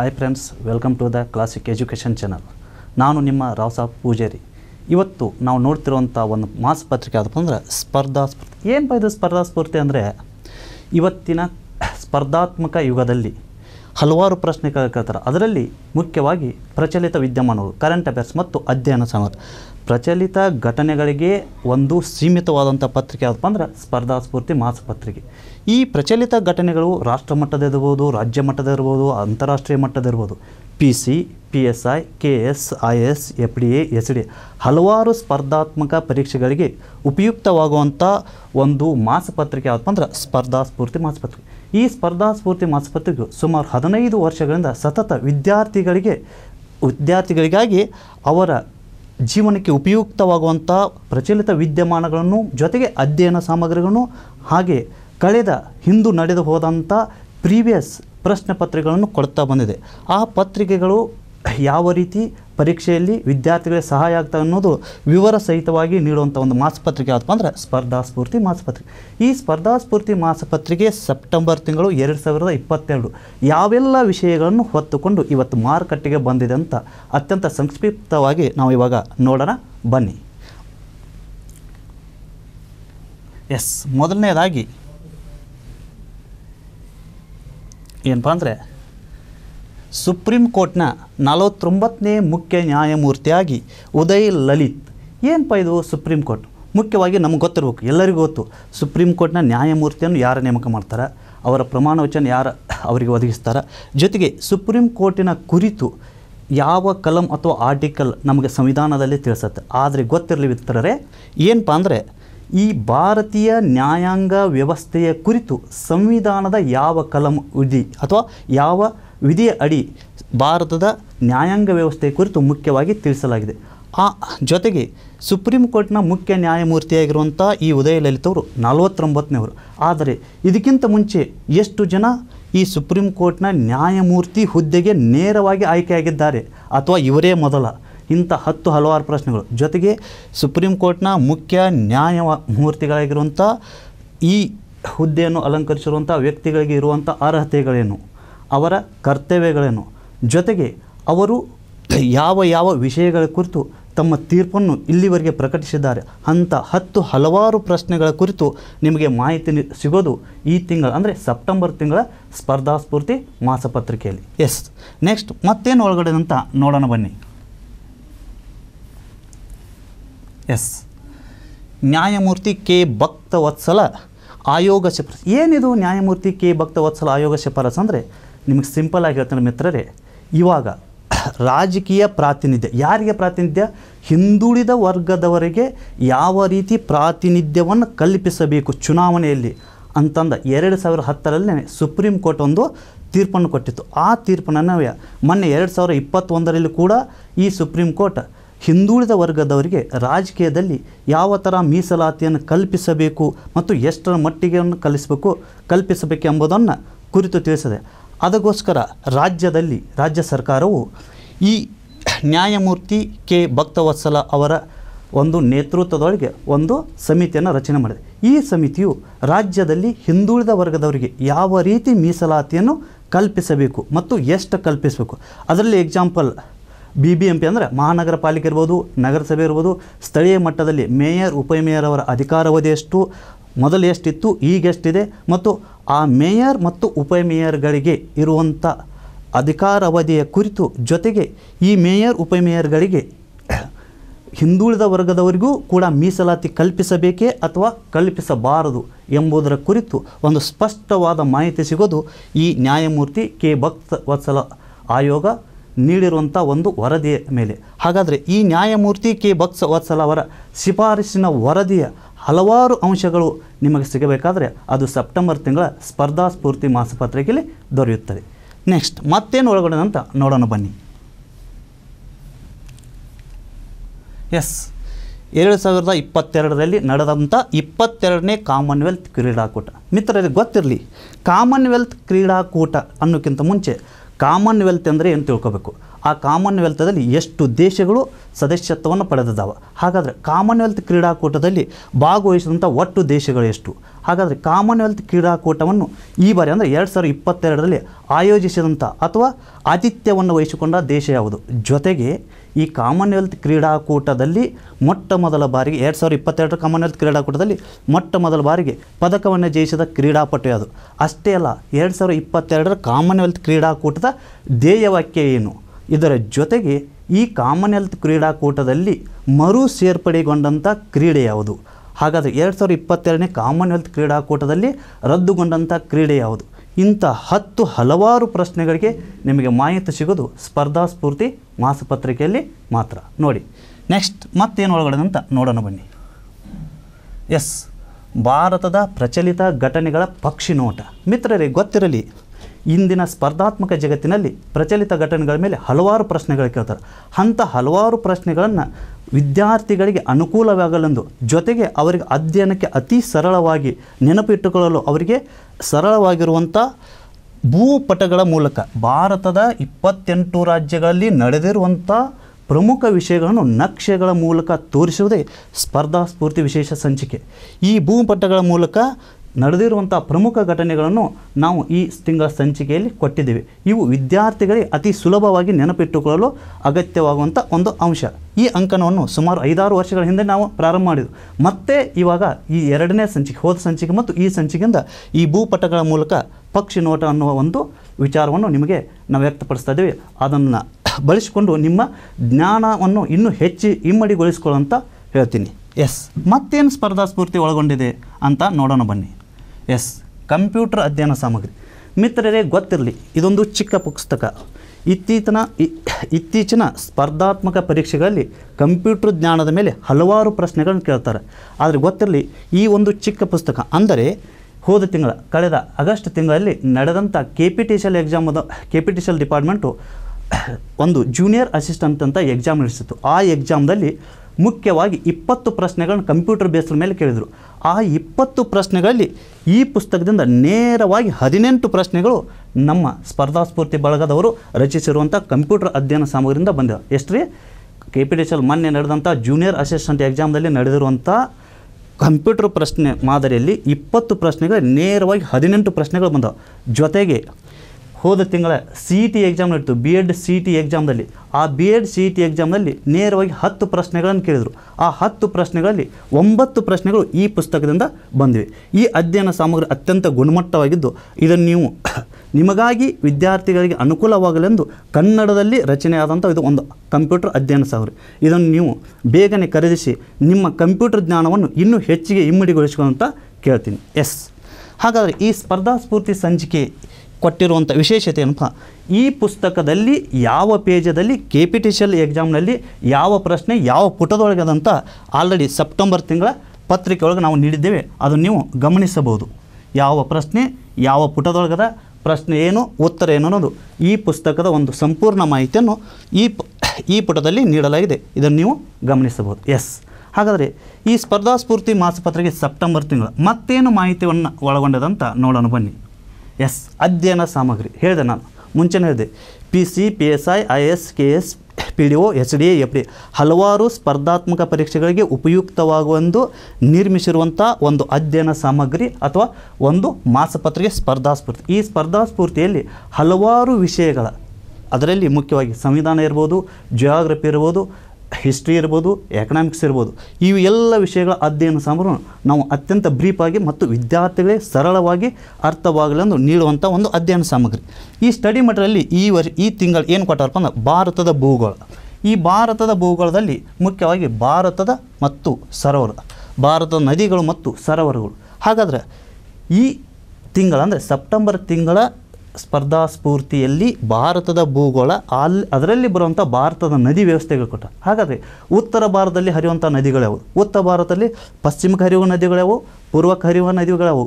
hi friends welcome to the classic education channel ನಾನು ನಿಮ್ಮ ರಾವ್ ಸಾಬ್ ಪೂಜಾರಿ ಇವತ್ತು ನಾವು ನೋಡ್ತಿರುವಂಥ ಒಂದು ಮಾಸ್ ಪತ್ರಿಕೆ ಯಾವುದಪ್ಪ ಅಂದರೆ ಸ್ಪರ್ಧಾ ಏನು ಬೈದು ಸ್ಪರ್ಧಾ ಅಂದರೆ ಇವತ್ತಿನ ಸ್ಪರ್ಧಾತ್ಮಕ ಯುಗದಲ್ಲಿ ಹಲವಾರು ಪ್ರಶ್ನೆ ಕೇಳ್ತಾರೆ ಅದರಲ್ಲಿ ಮುಖ್ಯವಾಗಿ ಪ್ರಚಲಿತ ವಿದ್ಯಮಾನಗಳು ಕರೆಂಟ್ ಅಫೇರ್ಸ್ ಮತ್ತು ಅಧ್ಯಯನ ಸಮರ್ ಪ್ರಚಲಿತ ಘಟನೆಗಳಿಗೆ ಒಂದು ಸೀಮಿತವಾದಂಥ ಪತ್ರಿಕೆ ಯಾವುದಪ್ಪ ಅಂದ್ರೆ ಸ್ಪರ್ಧಾಸ್ಫೂರ್ತಿ ಮಾಸ ಈ ಪ್ರಚಲಿತ ಘಟನೆಗಳು ರಾಷ್ಟ್ರ ಮಟ್ಟದಿರ್ಬೋದು ರಾಜ್ಯ ಮಟ್ಟದಿರ್ಬೋದು ಅಂತಾರಾಷ್ಟ್ರೀಯ ಮಟ್ಟದಿರ್ಬೋದು P C P S I K S I S F D A S D ಹಲವಾರು ಸ್ಪರ್ಧಾತ್ಮಕ ಪರೀಕ್ಷೆಗಳಿಗೆ ಉಪಯುಕ್ತವಾಗುವಂಥ ಒಂದು ಮಾಸಪತ್ರಿಕೆ ಯಾವುದಪ್ಪ ಅಂದ್ರೆ ಸ್ಪರ್ಧಾಸ್ಫೂರ್ತಿ ಮಾಸಪತ್ರಿಕೆ ಈ ಸ್ಪರ್ಧಾ ಸ್ಫೂರ್ತಿ ಸುಮಾರು ಹದಿನೈದು ವರ್ಷಗಳಿಂದ ಸತತ ವಿದ್ಯಾರ್ಥಿಗಳಿಗೆ ವಿದ್ಯಾರ್ಥಿಗಳಿಗಾಗಿ ಅವರ ಜೀವನಕ್ಕೆ ಉಪಯುಕ್ತವಾಗುವಂಥ ಪ್ರಚಲಿತ ವಿದ್ಯಮಾನಗಳನ್ನು ಜೊತೆಗೆ ಅಧ್ಯಯನ ಸಾಮಗ್ರಿಗಳನ್ನು ಹಾಗೆ ಕಳೆದ ಹಿಂದೂ ನಡೆದು ಹೋದಂಥ ಪ್ರೀವಿಯಸ್ ಪ್ರಶ್ನೆ ಪತ್ರಿಕೆಗಳನ್ನು ಕೊಡ್ತಾ ಬಂದಿದೆ ಆ ಪತ್ರಿಕೆಗಳು ಯಾವ ರೀತಿ ಪರೀಕ್ಷೆಯಲ್ಲಿ ವಿದ್ಯಾರ್ಥಿಗಳಿಗೆ ಸಹಾಯ ಆಗ್ತಾ ಅನ್ನೋದು ವಿವರ ಸಹಿತವಾಗಿ ನೀಡುವಂಥ ಒಂದು ಮಾಸಪತ್ರಿಕೆ ಯಾವತ್ತಪ್ಪ ಅಂದರೆ ಸ್ಪರ್ಧಾ ಸ್ಫೂರ್ತಿ ಮಾಸಪತ್ರಿಕೆ ಈ ಸ್ಪರ್ಧಾ ಸ್ಫೂರ್ತಿ ಮಾಸಪತ್ರಿಕೆ ಸೆಪ್ಟೆಂಬರ್ ತಿಂಗಳು ಎರಡು ಸಾವಿರದ ಇಪ್ಪತ್ತೆರಡು ಯಾವೆಲ್ಲ ವಿಷಯಗಳನ್ನು ಹೊತ್ತುಕೊಂಡು ಇವತ್ತು ಮಾರುಕಟ್ಟೆಗೆ ಬಂದಿದೆ ಅಂತ ಅತ್ಯಂತ ಸಂಕ್ಷಿಪ್ತವಾಗಿ ನಾವು ಇವಾಗ ನೋಡೋಣ ಬನ್ನಿ ಎಸ್ ಮೊದಲನೇದಾಗಿ ಏನಪ್ಪ ಅಂದರೆ ಸುಪ್ರೀಂ ಕೋರ್ಟ್ನ ನಲವತ್ತೊಂಬತ್ತನೇ ಮುಖ್ಯ ನ್ಯಾಯಮೂರ್ತಿಯಾಗಿ ಉದಯ್ ಲಲಿತ್ ಏನಪ್ಪ ಇದು ಸುಪ್ರೀಂ ಕೋರ್ಟ್ ಮುಖ್ಯವಾಗಿ ನಮ್ಗೆ ಗೊತ್ತಿರಬೇಕು ಎಲ್ಲರಿಗೂ ಗೊತ್ತು ಸುಪ್ರೀಂ ಕೋರ್ಟ್ನ ನ್ಯಾಯಮೂರ್ತಿಯನ್ನು ಯಾರು ನೇಮಕ ಮಾಡ್ತಾರೆ ಅವರ ಪ್ರಮಾಣ ವಚನ ಯಾರು ಅವರಿಗೆ ಒದಗಿಸ್ತಾರೆ ಜೊತೆಗೆ ಸುಪ್ರೀಂ ಕೋರ್ಟಿನ ಕುರಿತು ಯಾವ ಕಲಂ ಅಥವಾ ಆರ್ಟಿಕಲ್ ನಮಗೆ ಸಂವಿಧಾನದಲ್ಲಿ ತಿಳಿಸುತ್ತೆ ಆದರೆ ಗೊತ್ತಿರಲಿ ಮಿತ್ರರೇ ಏನಪ್ಪ ಅಂದರೆ ಈ ಭಾರತೀಯ ನ್ಯಾಯಾಂಗ ವ್ಯವಸ್ಥೆಯ ಕುರಿತು ಸಂವಿಧಾನದ ಯಾವ ಕಲಂ ವಿಧಿ ಅಥವಾ ಯಾವ ವಿಧಿಯ ಅಡಿ ಭಾರತದ ನ್ಯಾಯಾಂಗ ವ್ಯವಸ್ಥೆ ಕುರಿತು ಮುಖ್ಯವಾಗಿ ತಿಳಿಸಲಾಗಿದೆ ಆ ಜೊತೆಗೆ ಸುಪ್ರೀಂ ಕೋರ್ಟ್ನ ಮುಖ್ಯ ನ್ಯಾಯಮೂರ್ತಿಯಾಗಿರುವಂಥ ಈ ಉದಯ ಲಲಿತವರು ಅವರು ನಲವತ್ತೊಂಬತ್ತನೇವರು ಆದರೆ ಇದಕ್ಕಿಂತ ಮುಂಚೆ ಎಷ್ಟು ಜನ ಈ ಸುಪ್ರೀಂ ಕೋರ್ಟ್ನ ನ್ಯಾಯಮೂರ್ತಿ ಹುದ್ದೆಗೆ ನೇರವಾಗಿ ಆಯ್ಕೆಯಾಗಿದ್ದಾರೆ ಅಥವಾ ಇವರೇ ಮೊದಲ ಇಂಥ ಹತ್ತು ಹಲವಾರು ಪ್ರಶ್ನೆಗಳು ಜೊತೆಗೆ ಸುಪ್ರೀಂ ಕೋರ್ಟ್ನ ಮುಖ್ಯ ಮೂರ್ತಿಗಳಾಗಿರುವಂಥ ಈ ಹುದ್ದೆಯನ್ನು ಅಲಂಕರಿಸಿರುವಂಥ ವ್ಯಕ್ತಿಗಳಿಗೆ ಇರುವಂಥ ಅರ್ಹತೆಗಳೇನು ಅವರ ಕರ್ತವ್ಯಗಳೇನು ಜೊತೆಗೆ ಅವರು ಯಾವ ಯಾವ ವಿಷಯಗಳ ಕುರಿತು ತಮ್ಮ ತೀರ್ಪನ್ನು ಇಲ್ಲಿವರೆಗೆ ಪ್ರಕಟಿಸಿದ್ದಾರೆ ಅಂಥ ಹತ್ತು ಹಲವಾರು ಪ್ರಶ್ನೆಗಳ ಕುರಿತು ನಿಮಗೆ ಮಾಹಿತಿ ಸಿಗೋದು ಈ ತಿಂಗಳ ಅಂದರೆ ಸೆಪ್ಟೆಂಬರ್ ತಿಂಗಳ ಸ್ಪರ್ಧಾಸ್ಫೂರ್ತಿ ಮಾಸಪತ್ರಿಕೆಯಲ್ಲಿ ಎಸ್ ನೆಕ್ಸ್ಟ್ ಮತ್ತೇನು ಒಳಗಡೆ ಅಂತ ನೋಡೋಣ ಬನ್ನಿ ಎಸ್ ನ್ಯಾಯಮೂರ್ತಿ ಕೆ ಭಕ್ತವತ್ಸಲ ಆಯೋಗ ಶಿಫಾರಸ್ ಏನಿದು ನ್ಯಾಯಮೂರ್ತಿ ಕೆ ಭಕ್ತವತ್ಸಲ ಆಯೋಗ ಶಿಫಾರಸ್ ಅಂದರೆ ನಿಮಗೆ ಸಿಂಪಲ್ ಆಗಿ ಹೇಳ್ತಾನೆ ಮಿತ್ರರೇ ಇವಾಗ ರಾಜಕೀಯ ಪ್ರಾತಿನಿಧ್ಯ ಯಾರಿಗೆ ಪ್ರಾತಿನಿಧ್ಯ ಹಿಂದುಳಿದ ವರ್ಗದವರಿಗೆ ಯಾವ ರೀತಿ ಪ್ರಾತಿನಿಧ್ಯವನ್ನು ಕಲ್ಪಿಸಬೇಕು ಚುನಾವಣೆಯಲ್ಲಿ ಅಂತಂದ ಎರಡು ಸಾವಿರ ಹತ್ತರಲ್ಲೇ ಸುಪ್ರೀಂ ಕೋರ್ಟ್ ಒಂದು ತೀರ್ಪನ್ನು ಕೊಟ್ಟಿತ್ತು ಆ ತೀರ್ಪನ್ನು ಮೊನ್ನೆ ಎರಡು ಸಾವಿರದ ಇಪ್ಪತ್ತೊಂದರಲ್ಲಿ ಕೂಡ ಈ ಸುಪ್ರೀಂ ಕೋರ್ಟ್ ಹಿಂದುಳಿದ ವರ್ಗದವರಿಗೆ ರಾಜಕೀಯದಲ್ಲಿ ಯಾವ ಥರ ಮೀಸಲಾತಿಯನ್ನು ಕಲ್ಪಿಸಬೇಕು ಮತ್ತು ಎಷ್ಟರ ಮಟ್ಟಿಗೆಯನ್ನು ಕಲಿಸಬೇಕು ಕಲ್ಪಿಸಬೇಕು ಎಂಬುದನ್ನು ಕುರಿತು ತಿಳಿಸಿದೆ ಅದಕ್ಕೋಸ್ಕರ ರಾಜ್ಯದಲ್ಲಿ ರಾಜ್ಯ ಸರ್ಕಾರವು ಈ ನ್ಯಾಯಮೂರ್ತಿ ಕೆ ಭಕ್ತವತ್ಸಲ ಅವರ ಒಂದು ನೇತೃತ್ವದೊಳಗೆ ಒಂದು ಸಮಿತಿಯನ್ನು ರಚನೆ ಮಾಡಿದೆ ಈ ಸಮಿತಿಯು ರಾಜ್ಯದಲ್ಲಿ ಹಿಂದುಳಿದ ವರ್ಗದವರಿಗೆ ಯಾವ ರೀತಿ ಮೀಸಲಾತಿಯನ್ನು ಕಲ್ಪಿಸಬೇಕು ಮತ್ತು ಎಷ್ಟು ಕಲ್ಪಿಸಬೇಕು ಅದರಲ್ಲಿ example B B M P ಅಂದರೆ ಮಹಾನಗರ ಪಾಲಿಕೆ ಇರ್ಬೋದು ನಗರಸಭೆ ಇರ್ಬೋದು ಸ್ಥಳೀಯ ಮಟ್ಟದಲ್ಲಿ ಮೇಯರ್ ಉಪಮೇಯರ್ ಅವರ ಅಧಿಕಾರವಧಿ ಎಷ್ಟು ಮೊದಲು ಎಷ್ಟಿತ್ತು ಈಗೆಷ್ಟಿದೆ ಮತ್ತು ಆ ಮೇಯರ್ ಮತ್ತು ಉಪಮೇಯರ್ಗಳಿಗೆ ಇರುವಂಥ ಅಧಿಕಾರಾವಧಿಯ ಕುರಿತು ಜೊತೆಗೆ ಈ ಮೇಯರ್ ಉಪಮೇಯರ್ಗಳಿಗೆ ಹಿಂದುಳಿದ ವರ್ಗದವರಿಗೂ ಕೂಡ ಮೀಸಲಾತಿ ಕಲ್ಪಿಸಬೇಕೇ ಅಥವಾ ಕಲ್ಪಿಸಬಾರದು ಎಂಬುದರ ಕುರಿತು ಒಂದು ಸ್ಪಷ್ಟವಾದ ಮಾಹಿತಿ ಸಿಗೋದು ಈ ನ್ಯಾಯಮೂರ್ತಿ ಕೆ ಭಕ್ತ ವತ್ಸಲ ಆಯೋಗ ನೀಡಿರುವಂಥ ಒಂದು ವರದಿಯ ಮೇಲೆ ಹಾಗಾದರೆ ಈ ನ್ಯಾಯಮೂರ್ತಿ ಕೆ ಭಕ್ಸ್ ವತ್ಸಲ ಅವರ ಶಿಫಾರಸಿನ ವರದಿಯ ಹಲವಾರು ಅಂಶಗಳು ನಿಮಗೆ ಸಿಗಬೇಕಾದರೆ ಅದು ಸೆಪ್ಟೆಂಬರ್ ತಿಂಗಳ ಸ್ಪರ್ಧಾ ಸ್ಫೂರ್ತಿ ಮಾಸಪತ್ರಿಕೆಯಲ್ಲಿ ದೊರೆಯುತ್ತದೆ ನೆಕ್ಸ್ಟ್ ಮತ್ತೇನು ಒಳಗಡೆ ಅಂತ ನೋಡೋಣ ಬನ್ನಿ ಎಸ್ ಎರಡು ಸಾವಿರದ ಇಪ್ಪತ್ತೆರಡರಲ್ಲಿ ನಡೆದಂಥ ಇಪ್ಪತ್ತೆರಡನೇ ಕಾಮನ್ವೆಲ್ತ್ ಕ್ರೀಡಾಕೂಟ ಮಿತ್ರರಿಗೆ ಗೊತ್ತಿರಲಿ ಕಾಮನ್ವೆಲ್ತ್ ಕ್ರೀಡಾಕೂಟ ಅನ್ನೋಕ್ಕಿಂತ ಮುಂಚೆ ಕಾಮನ್ವೆಲ್ತ್ ಅಂದರೆ ಏನು ತಿಳ್ಕೋಬೇಕು ಆ ಕಾಮನ್ವೆಲ್ತದಲ್ಲಿ ಎಷ್ಟು ದೇಶಗಳು ಸದಸ್ಯತ್ವವನ್ನು ಪಡೆದಿದ್ದಾವೆ ಹಾಗಾದರೆ ಕಾಮನ್ವೆಲ್ತ್ ಕ್ರೀಡಾಕೂಟದಲ್ಲಿ ಭಾಗವಹಿಸಿದಂಥ ಒಟ್ಟು ದೇಶಗಳು ಎಷ್ಟು ಹಾಗಾದರೆ ಕಾಮನ್ವೆಲ್ತ್ ಕ್ರೀಡಾಕೂಟವನ್ನು ಈ ಬಾರಿ ಅಂದರೆ ಎರಡು ಸಾವಿರದ ಇಪ್ಪತ್ತೆರಡರಲ್ಲಿ ಆಯೋಜಿಸಿದಂಥ ಅಥವಾ ಆತಿಥ್ಯವನ್ನು ವಹಿಸಿಕೊಂಡ ದೇಶ ಯಾವುದು ಜೊತೆಗೆ ಈ ಕಾಮನ್ವೆಲ್ತ್ ಕ್ರೀಡಾಕೂಟದಲ್ಲಿ ಮೊಟ್ಟ ಮೊದಲ ಬಾರಿಗೆ ಎರಡು ಸಾವಿರದ ಇಪ್ಪತ್ತೆರಡರ ಕಾಮನ್ವೆಲ್ತ್ ಕ್ರೀಡಾಕೂಟದಲ್ಲಿ ಮೊಟ್ಟ ಮೊದಲ ಬಾರಿಗೆ ಪದಕವನ್ನು ಜಯಿಸಿದ ಕ್ರೀಡಾಪಟು ಯಾವುದು ಅಷ್ಟೇ ಅಲ್ಲ ಎರಡು ಸಾವಿರದ ಇಪ್ಪತ್ತೆರಡರ ಕಾಮನ್ವೆಲ್ತ್ ಕ್ರೀಡಾಕೂಟದ ಧ್ಯೇಯವಾಕ್ಯ ಏನು ಇದರ ಜೊತೆಗೆ ಈ ಕಾಮನ್ವೆಲ್ತ್ ಕ್ರೀಡಾಕೂಟದಲ್ಲಿ ಮರು ಸೇರ್ಪಡೆಗೊಂಡಂಥ ಕ್ರೀಡೆ ಯಾವುದು ಹಾಗಾದರೆ ಎರಡು ಸಾವಿರದ ಇಪ್ಪತ್ತೆರಡನೇ ಕಾಮನ್ವೆಲ್ತ್ ಕ್ರೀಡಾಕೂಟದಲ್ಲಿ ರದ್ದುಗೊಂಡಂಥ ಕ್ರೀಡೆ ಯಾವುದು ಇಂಥ ಹತ್ತು ಹಲವಾರು ಪ್ರಶ್ನೆಗಳಿಗೆ ನಿಮಗೆ ಮಾಹಿತಿ ಸಿಗೋದು ಸ್ಪರ್ಧಾ ಸ್ಫೂರ್ತಿ ಮಾಸಪತ್ರಿಕೆಯಲ್ಲಿ ಮಾತ್ರ ನೋಡಿ ನೆಕ್ಸ್ಟ್ ಮತ್ತೇನು ಒಳಗಡೆ ಅಂತ ನೋಡೋಣ ಬನ್ನಿ ಎಸ್ ಭಾರತದ ಪ್ರಚಲಿತ ಘಟನೆಗಳ ಪಕ್ಷಿ ನೋಟ ಮಿತ್ರರೇ ಗೊತ್ತಿರಲಿ ಇಂದಿನ ಸ್ಪರ್ಧಾತ್ಮಕ ಜಗತ್ತಿನಲ್ಲಿ ಪ್ರಚಲಿತ ಘಟನೆಗಳ ಮೇಲೆ ಹಲವಾರು ಪ್ರಶ್ನೆಗಳು ಕೇಳ್ತಾರೆ ಅಂಥ ಹಲವಾರು ಪ್ರಶ್ನೆಗಳನ್ನು ವಿದ್ಯಾರ್ಥಿಗಳಿಗೆ ಅನುಕೂಲವಾಗಲೆಂದು ಜೊತೆಗೆ ಅವರಿಗೆ ಅಧ್ಯಯನಕ್ಕೆ ಅತಿ ಸರಳವಾಗಿ ನೆನಪಿಟ್ಟುಕೊಳ್ಳಲು ಅವರಿಗೆ ಸರಳವಾಗಿರುವಂಥ ಭೂಪಟಗಳ ಮೂಲಕ ಭಾರತದ ಇಪ್ಪತ್ತೆಂಟು ರಾಜ್ಯಗಳಲ್ಲಿ ನಡೆದಿರುವಂಥ ಪ್ರಮುಖ ವಿಷಯಗಳನ್ನು ನಕ್ಷೆಗಳ ಮೂಲಕ ತೋರಿಸುವುದೇ ಸ್ಫೂರ್ತಿ ವಿಶೇಷ ಸಂಚಿಕೆ ಈ ಭೂಪಟಗಳ ಮೂಲಕ ನಡೆದಿರುವಂಥ ಪ್ರಮುಖ ಘಟನೆಗಳನ್ನು ನಾವು ಈ ತಿಂಗಳ ಸಂಚಿಕೆಯಲ್ಲಿ ಕೊಟ್ಟಿದ್ದೇವೆ ಇವು ವಿದ್ಯಾರ್ಥಿಗಳಿಗೆ ಅತಿ ಸುಲಭವಾಗಿ ನೆನಪಿಟ್ಟುಕೊಳ್ಳಲು ಅಗತ್ಯವಾಗುವಂಥ ಒಂದು ಅಂಶ ಈ ಅಂಕನವನ್ನು ಸುಮಾರು ಐದಾರು ವರ್ಷಗಳ ಹಿಂದೆ ನಾವು ಪ್ರಾರಂಭ ಮಾಡಿದ್ವು ಮತ್ತೆ ಇವಾಗ ಈ ಎರಡನೇ ಸಂಚಿಕೆ ಹೋದ ಸಂಚಿಕೆ ಮತ್ತು ಈ ಸಂಚಿಕೆಯಿಂದ ಈ ಭೂಪಟಗಳ ಮೂಲಕ ಪಕ್ಷಿ ನೋಟ ಅನ್ನುವ ಒಂದು ವಿಚಾರವನ್ನು ನಿಮಗೆ ನಾವು ವ್ಯಕ್ತಪಡಿಸ್ತಾ ಇದ್ದೀವಿ ಅದನ್ನು ಬಳಸಿಕೊಂಡು ನಿಮ್ಮ ಜ್ಞಾನವನ್ನು ಇನ್ನೂ ಹೆಚ್ಚು ಇಮ್ಮಡಿಗೊಳಿಸ್ಕೊಳ್ಳೋ ಅಂತ ಹೇಳ್ತೀನಿ ಎಸ್ ಮತ್ತೇನು ಸ್ಪರ್ಧಾ ಸ್ಫೂರ್ತಿ ಒಳಗೊಂಡಿದೆ ಅಂತ ನೋಡೋಣ ಬನ್ನಿ ಎಸ್ ಕಂಪ್ಯೂಟರ್ ಅಧ್ಯಯನ ಸಾಮಗ್ರಿ ಮಿತ್ರರೇ ಗೊತ್ತಿರಲಿ ಇದೊಂದು ಚಿಕ್ಕ ಪುಸ್ತಕ ಇತ್ತೀಚಿನ ಇತ್ತೀಚಿನ ಸ್ಪರ್ಧಾತ್ಮಕ ಪರೀಕ್ಷೆಗಳಲ್ಲಿ ಕಂಪ್ಯೂಟರ್ ಜ್ಞಾನದ ಮೇಲೆ ಹಲವಾರು ಪ್ರಶ್ನೆಗಳನ್ನು ಕೇಳ್ತಾರೆ ಆದರೆ ಗೊತ್ತಿರಲಿ ಈ ಒಂದು ಚಿಕ್ಕ ಪುಸ್ತಕ ಅಂದರೆ ಹೋದ ತಿಂಗಳ ಕಳೆದ ಆಗಸ್ಟ್ ತಿಂಗಳಲ್ಲಿ ನಡೆದಂಥ ಕೆ ಪಿ ಟಿ ಎಲ್ ಎಕ್ಸಾಮದ K P T L department ಒಂದು ಜೂನಿಯರ್ ಅಸಿಸ್ಟೆಂಟ್ ಅಂತ ಎಕ್ಸಾಮ್ ನಡೆಸಿತ್ತು ಆ ಎಕ್ಸಾಮ್ದಲ್ಲಿ ಮುಖ್ಯವಾಗಿ ಇಪ್ಪತ್ತು ಪ್ರಶ್ನೆಗಳನ್ನು ಕಂಪ್ಯೂಟರ್ ಬೇಸ್ಡ್ ಮೇಲೆ ಕೇಳಿದರು ಆ ಇಪ್ಪತ್ತು ಪ್ರಶ್ನೆಗಳಲ್ಲಿ ಈ ಪುಸ್ತಕದಿಂದ ನೇರವಾಗಿ ಹದಿನೆಂಟು ಪ್ರಶ್ನೆಗಳು ನಮ್ಮ ಸ್ಪರ್ಧಾಸ್ಫೂರ್ತಿ ಬಳಗದವರು ರಚಿಸಿರುವಂಥ ಕಂಪ್ಯೂಟರ್ ಅಧ್ಯಯನ ಸಾಮಗ್ರಿಯಿಂದ ಬಂದಿವೆ ಎಷ್ಟು ರೀ K P D S L ಮೊನ್ನೆ ನಡೆದಂಥ ಜೂನಿಯರ್ ಅಸಿಸ್ಟೆಂಟ್ ಎಕ್ಸಾಮ್ದಲ್ಲಿ ನಡೆದಿರುವಂಥ ಕಂಪ್ಯೂಟರ್ ಪ್ರಶ್ನೆ ಮಾದರಿಯಲ್ಲಿ ಇಪ್ಪತ್ತು ಪ್ರಶ್ನೆಗಳು ನೇರವಾಗಿ ಹದಿನೆಂಟು ಪ್ರಶ್ನೆಗಳು ಬಂದವು ಜೊತೆಗೆ ಹೋದ ತಿಂಗಳ ಸಿ ಇ ಟಿ ಎಕ್ಸಾಮ್ ನಡೀತು B Ed C E T ಎಕ್ಸಾಮ್ದಲ್ಲಿ ಆ B Ed C E T ಎಕ್ಸಾಮ್ನಲ್ಲಿ ನೇರವಾಗಿ ಹತ್ತು ಪ್ರಶ್ನೆಗಳನ್ನು ಕೇಳಿದರು ಆ ಹತ್ತು ಪ್ರಶ್ನೆಗಳಲ್ಲಿ ಒಂಬತ್ತು ಪ್ರಶ್ನೆಗಳು ಈ ಪುಸ್ತಕದಿಂದ ಬಂದಿವೆ ಈ ಅಧ್ಯಯನ ಸಾಮಗ್ರಿ ಅತ್ಯಂತ ಗುಣಮಟ್ಟವಾಗಿದ್ದು ಇದನ್ನು ನೀವು ನಿಮಗಾಗಿ ವಿದ್ಯಾರ್ಥಿಗಳಿಗೆ ಅನುಕೂಲವಾಗಲೆಂದು ಕನ್ನಡದಲ್ಲಿ ರಚನೆಯಾದಂಥ ಇದು ಒಂದು ಕಂಪ್ಯೂಟರ್ ಅಧ್ಯಯನ ಸಾಮಗ್ರಿ ಇದನ್ನು ನೀವು ಬೇಗನೆ ಖರೀದಿಸಿ ನಿಮ್ಮ ಕಂಪ್ಯೂಟರ್ ಜ್ಞಾನವನ್ನು ಇನ್ನೂ ಹೆಚ್ಚಿಗೆ ಇಮ್ಮಡಿಗೊಳಿಸಿಕೊಂತ ಕೇಳ್ತೀನಿ ಎಸ್ ಹಾಗಾದರೆ ಈ ಸ್ಪರ್ಧಾ ಸ್ಫೂರ್ತಿ ಸಂಚಿಕೆ ಕೊಟ್ಟಿರುವಂಥ ವಿಶೇಷತೆ ಏನಪ್ಪ ಈ ಪುಸ್ತಕದಲ್ಲಿ ಯಾವ ಪೇಜದಲ್ಲಿ K P T C L ಎಕ್ಸಾಮ್ನಲ್ಲಿ ಯಾವ ಪ್ರಶ್ನೆ ಯಾವ ಪುಟದೊಳಗದಂತ ಆಲ್ರೆಡಿ ಸೆಪ್ಟೆಂಬರ್ ತಿಂಗಳ ಪತ್ರಿಕೆ ಒಳಗೆ ನಾವು ನೀಡಿದ್ದೇವೆ ಅದನ್ನು ನೀವು ಗಮನಿಸಬಹುದು ಯಾವ ಪ್ರಶ್ನೆ ಯಾವ ಪುಟದೊಳಗದ ಪ್ರಶ್ನೆ ಏನು ಉತ್ತರ ಏನು ಅನ್ನೋದು ಈ ಪುಸ್ತಕದ ಒಂದು ಸಂಪೂರ್ಣ ಮಾಹಿತಿಯನ್ನು ಈ ಈ ಪುಟದಲ್ಲಿ ನೀಡಲಾಗಿದೆ ಇದನ್ನು ನೀವು ಗಮನಿಸಬಹುದು ಎಸ್ ಹಾಗಾದರೆ ಈ ಸ್ಪರ್ಧಾಸ್ಫೂರ್ತಿ ಮಾಸಪತ್ರಿಕೆ ಸೆಪ್ಟೆಂಬರ್ ತಿಂಗಳು ಮತ್ತೇನು ಮಾಹಿತಿಯನ್ನು ಒಳಗೊಂಡದಂತ ನೋಡೋಣ ಬನ್ನಿ ಎಸ್ ಅಧ್ಯಯನ ಸಾಮಗ್ರಿ ಹೇಳಿದೆ ನಾನು ಮುಂಚೆನೇ ಹೇಳಿದೆ P C P S I I S K S P D O H D F D ಹಲವಾರು ಸ್ಪರ್ಧಾತ್ಮಕ ಪರೀಕ್ಷೆಗಳಿಗೆ ಉಪಯುಕ್ತವಾಗುವಂದು ನಿರ್ಮಿಸಿರುವಂಥ ಒಂದು ಅಧ್ಯಯನ ಸಾಮಗ್ರಿ ಅಥವಾ ಒಂದು ಮಾಸಪತ್ರಿಕೆ ಸ್ಪರ್ಧಾಸ್ಫೂರ್ತಿ ಈ ಸ್ಪರ್ಧಾಸ್ಫೂರ್ತಿಯಲ್ಲಿ ಹಲವಾರು ವಿಷಯಗಳ ಅದರಲ್ಲಿ ಮುಖ್ಯವಾಗಿ ಸಂವಿಧಾನ ಇರ್ಬೋದು ಜಿಯೋಗ್ರಫಿ ಇರ್ಬೋದು ಹಿಸ್ಟ್ರಿ ಇರ್ಬೋದು ಎಕನಾಮಿಕ್ಸ್ ಇರ್ಬೋದು ಇವು ಎಲ್ಲ ವಿಷಯಗಳ ಅಧ್ಯಯನ ಸಾಮಗ್ರಿ ನಾವು ಅತ್ಯಂತ ಬ್ರೀಫಾಗಿ ಮತ್ತು ವಿದ್ಯಾರ್ಥಿಗಳಿಗೆ ಸರಳವಾಗಿ ಅರ್ಥವಾಗಲೆಂದು ನೀಡುವಂಥ ಒಂದು ಅಧ್ಯಯನ ಸಾಮಗ್ರಿ ಈ ಸ್ಟಡಿ ಮಟ್ರಲ್ಲಿ ಈ ವರ್ಷ ಈ ತಿಂಗಳು ಏನು ಕೊಟ್ಟಾರಪ್ಪ ಅಂದ್ರೆ ಭಾರತದ ಭೂಗೋಳ ಈ ಭಾರತದ ಭೂಗೋಳದಲ್ಲಿ ಮುಖ್ಯವಾಗಿ ಭಾರತದ ಮತ್ತು ಸರೋವರ ಭಾರತದ ನದಿಗಳು ಮತ್ತು ಸರೋವರಗಳು ಹಾಗಾದರೆ ಈ ತಿಂಗಳ ಅಂದರೆ ಸೆಪ್ಟೆಂಬರ್ ತಿಂಗಳ ಸ್ಪರ್ಧಾ ಸ್ಫೂರ್ತಿಯಲ್ಲಿ ಭಾರತದ ಭೂಗೋಳ ಅಲ್ಲಿ ಅದರಲ್ಲಿ ಬರುವಂಥ ಭಾರತದ ನದಿ ವ್ಯವಸ್ಥೆಗಳು ಕೊಟ್ಟ ಹಾಗಾದರೆ ಉತ್ತರ ಭಾರತದಲ್ಲಿ ಹರಿಯುವಂಥ ನದಿಗಳ್ಯಾವು ಉತ್ತರ ಭಾರತದಲ್ಲಿ ಪಶ್ಚಿಮಕ್ಕೆ ಹರಿಯುವ ನದಿಗಳ್ಯಾವು ಪೂರ್ವ ಹರಿವ ನದಿಗಳವು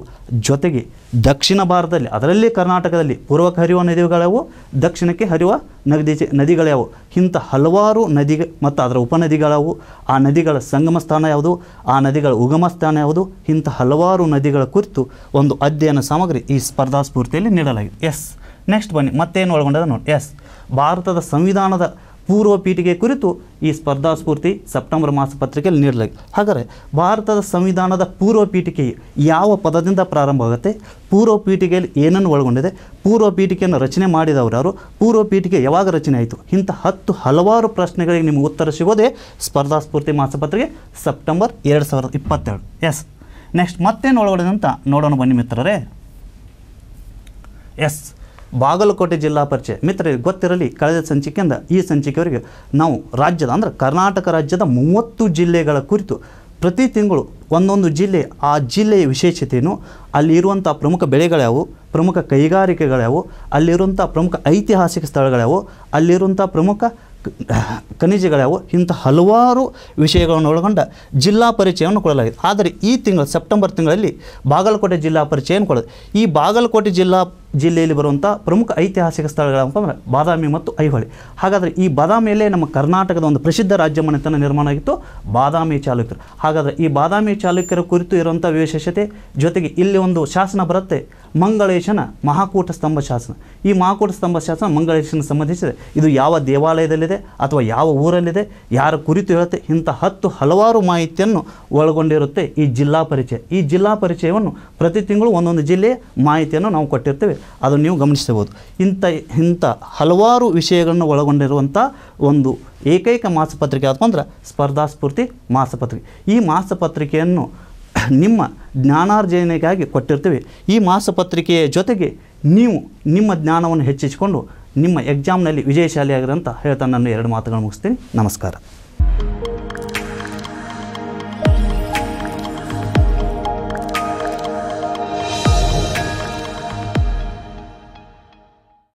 ಜೊತೆಗೆ ದಕ್ಷಿಣ ಭಾರತದಲ್ಲಿ ಅದರಲ್ಲಿ ಕರ್ನಾಟಕದಲ್ಲಿ ಪೂರ್ವ ಹರಿವ ನದಿಗಳವು ದಕ್ಷಿಣಕ್ಕೆ ಹರಿಯುವ ನದಿ ನದಿಗಳ್ಯಾವು ಇಂಥ ಹಲವಾರು ನದಿ ಮತ್ತು ಅದರ ಉಪನದಿಗಳವು ಆ ನದಿಗಳ ಸಂಗಮ ಸ್ಥಾನ ಯಾವುದು ಆ ನದಿಗಳ ಉಗಮ ಸ್ಥಾನ ಯಾವುದು ಇಂಥ ಹಲವಾರು ನದಿಗಳ ಕುರಿತು ಒಂದು ಅಧ್ಯಯನ ಸಾಮಗ್ರಿ ಈ ಸ್ಪರ್ಧಾ ಸ್ಫೂರ್ತಿಯಲ್ಲಿ ನೀಡಲಾಗಿದೆ ಎಸ್ ನೆಕ್ಸ್ಟ್ ಬನ್ನಿ ಮತ್ತೇನು ಒಳಗೊಂಡದ ನೋಡಿ ಎಸ್ ಭಾರತದ ಸಂವಿಧಾನದ ಪೂರ್ವ ಪೀಠಿಗೆ ಕುರಿತು ಈ ಸ್ಪರ್ಧಾ ಸ್ಫೂರ್ತಿ ಸೆಪ್ಟೆಂಬರ್ ಮಾಸ ಪತ್ರಿಕೆಯಲ್ಲಿ ನೀಡಲಾಗಿದೆ ಹಾಗಾದರೆ ಭಾರತದ ಸಂವಿಧಾನದ ಪೂರ್ವ ಪೀಠಿಕೆ ಯಾವ ಪದದಿಂದ ಪ್ರಾರಂಭವಾಗುತ್ತೆ ಪೂರ್ವ ಪೀಠಿಗೆಯಲ್ಲಿ ಏನನ್ನು ಒಳಗೊಂಡಿದೆ ಪೂರ್ವ ಪೀಠಿಕೆಯನ್ನು ರಚನೆ ಮಾಡಿದವರು ಯಾರು ಪೂರ್ವ ಪೀಠಿಕೆ ಯಾವಾಗ ರಚನೆ ಆಯಿತು ಇಂಥ ಹತ್ತು ಹಲವಾರು ಪ್ರಶ್ನೆಗಳಿಗೆ ನಿಮಗೆ ಉತ್ತರ ಸಿಗೋದೇ ಸ್ಪರ್ಧಾ ಸ್ಫೂರ್ತಿ ಮಾಸಪತ್ರಿಕೆ ಸೆಪ್ಟೆಂಬರ್ ಎರಡು ಸಾವಿರದ ಇಪ್ಪತ್ತೆರಡು ಎಸ್ ನೆಕ್ಸ್ಟ್ ಮತ್ತೇನು ಒಳಗೊಂಡಿದೆ ಅಂತ ನೋಡೋಣ ಬನ್ನಿ ಮಿತ್ರರೇ ಎಸ್ ಬಾಗಲಕೋಟೆ ಜಿಲ್ಲಾ ಪರಿಚಯ ಮಿತ್ರರಿಗೆ ಗೊತ್ತಿರಲಿ ಕಳೆದ ಸಂಚಿಕೆಯಿಂದ ಈ ಸಂಚಿಕೆಯವರಿಗೆ ನಾವು ರಾಜ್ಯದ ಅಂದರೆ ಕರ್ನಾಟಕ ರಾಜ್ಯದ ಮೂವತ್ತು ಜಿಲ್ಲೆಗಳ ಕುರಿತು ಪ್ರತಿ ತಿಂಗಳು ಒಂದೊಂದು ಜಿಲ್ಲೆ ಆ ಜಿಲ್ಲೆಯ ವಿಶೇಷತೆಯನ್ನು ಅಲ್ಲಿರುವಂಥ ಪ್ರಮುಖ ಬೆಳೆಗಳ್ಯಾವು ಪ್ರಮುಖ ಕೈಗಾರಿಕೆಗಳ್ಯಾವು ಅಲ್ಲಿರುವಂಥ ಪ್ರಮುಖ ಐತಿಹಾಸಿಕ ಸ್ಥಳಗಳ್ಯಾವು ಅಲ್ಲಿರುವಂಥ ಪ್ರಮುಖ ಖನಿಜಗಳ್ಯಾವು ಇಂಥ ಹಲವಾರು ವಿಷಯಗಳನ್ನು ಒಳಗೊಂಡ ಜಿಲ್ಲಾ ಪರಿಚಯವನ್ನು ಕೊಡಲಾಗಿದೆ ಆದರೆ ಈ ತಿಂಗಳು ಸೆಪ್ಟೆಂಬರ್ ತಿಂಗಳಲ್ಲಿ ಬಾಗಲಕೋಟೆ ಜಿಲ್ಲಾ ಪರಿಚಯವನ್ನು ಕೊಡೋದು ಈ ಬಾಗಲಕೋಟೆ ಜಿಲ್ಲಾ ಜಿಲ್ಲೆಯಲ್ಲಿ ಬರುವಂಥ ಪ್ರಮುಖ ಐತಿಹಾಸಿಕ ಅಂತಂದರೆ ಬಾದಾಮಿ ಮತ್ತು ಐಹೊಳೆ ಹಾಗಾದರೆ ಈ ಬಾದಾಮಿಯಲ್ಲೇ ನಮ್ಮ ಕರ್ನಾಟಕದ ಒಂದು ಪ್ರಸಿದ್ಧ ರಾಜ್ಯ ಮನೆತನ ನಿರ್ಮಾಣ ಆಗಿತ್ತು ಬಾದಾಮಿ ಚಾಲುಕ್ಯರು ಹಾಗಾದರೆ ಈ ಬಾದಾಮಿ ಚಾಲುಕ್ಯರ ಕುರಿತು ಇರುವಂಥ ವಿಶೇಷತೆ ಜೊತೆಗೆ ಇಲ್ಲಿ ಒಂದು ಶಾಸನ ಬರುತ್ತೆ ಮಂಗಳೇಶನ ಮಹಾಕೂಟ ಸ್ತಂಭ ಶಾಸನ ಈ ಮಹಾಕೂಟ ಸ್ತಂಭ ಶಾಸನ ಮಂಗಳೇಶನ ಸಂಬಂಧಿಸಿದೆ ಇದು ಯಾವ ದೇವಾಲಯದಲ್ಲಿದೆ ಅಥವಾ ಯಾವ ಊರಲ್ಲಿದೆ ಯಾರ ಕುರಿತು ಹೇಳುತ್ತೆ ಇಂಥ ಹತ್ತು ಹಲವಾರು ಮಾಹಿತಿಯನ್ನು ಒಳಗೊಂಡಿರುತ್ತೆ ಈ ಜಿಲ್ಲಾ ಪರಿಚಯ ಈ ಜಿಲ್ಲಾ ಪರಿಚಯವನ್ನು ಪ್ರತಿ ತಿಂಗಳು ಒಂದೊಂದು ಜಿಲ್ಲೆಯ ಮಾಹಿತಿಯನ್ನು ನಾವು ಕೊಟ್ಟಿರ್ತೇವೆ ಅದನ್ನು ನೀವು ಗಮನಿಸಬಹುದು ಇಂಥ ಇಂಥ ಹಲವಾರು ವಿಷಯಗಳನ್ನು ಒಳಗೊಂಡಿರುವಂಥ ಒಂದು ಏಕೈಕ ಮಾಸಪತ್ರಿಕೆ ಆದಪ್ಪ ಅಂದ್ರೆ ಸ್ಪರ್ಧಾಸ್ಫೂರ್ತಿ ಮಾಸಪತ್ರಿಕೆ ಈ ಮಾಸಪತ್ರಿಕೆಯನ್ನು ನಿಮ್ಮ ಜ್ಞಾನಾರ್ಜನೆಗಾಗಿ ಕೊಟ್ಟಿರ್ತೀವಿ ಈ ಮಾಸಪತ್ರಿಕೆಯ ಜೊತೆಗೆ ನೀವು ನಿಮ್ಮ ಜ್ಞಾನವನ್ನು ಹೆಚ್ಚಿಸಿಕೊಂಡು ನಿಮ್ಮ ಎಕ್ಸಾಮ್ನಲ್ಲಿ ವಿಜಯಶಾಲಿಯಾಗಿರಂತ ಹೇಳ್ತಾ ನಾನು ಎರಡು ಮಾತುಗಳನ್ನು ಮುಗಿಸ್ತೀನಿ ನಮಸ್ಕಾರ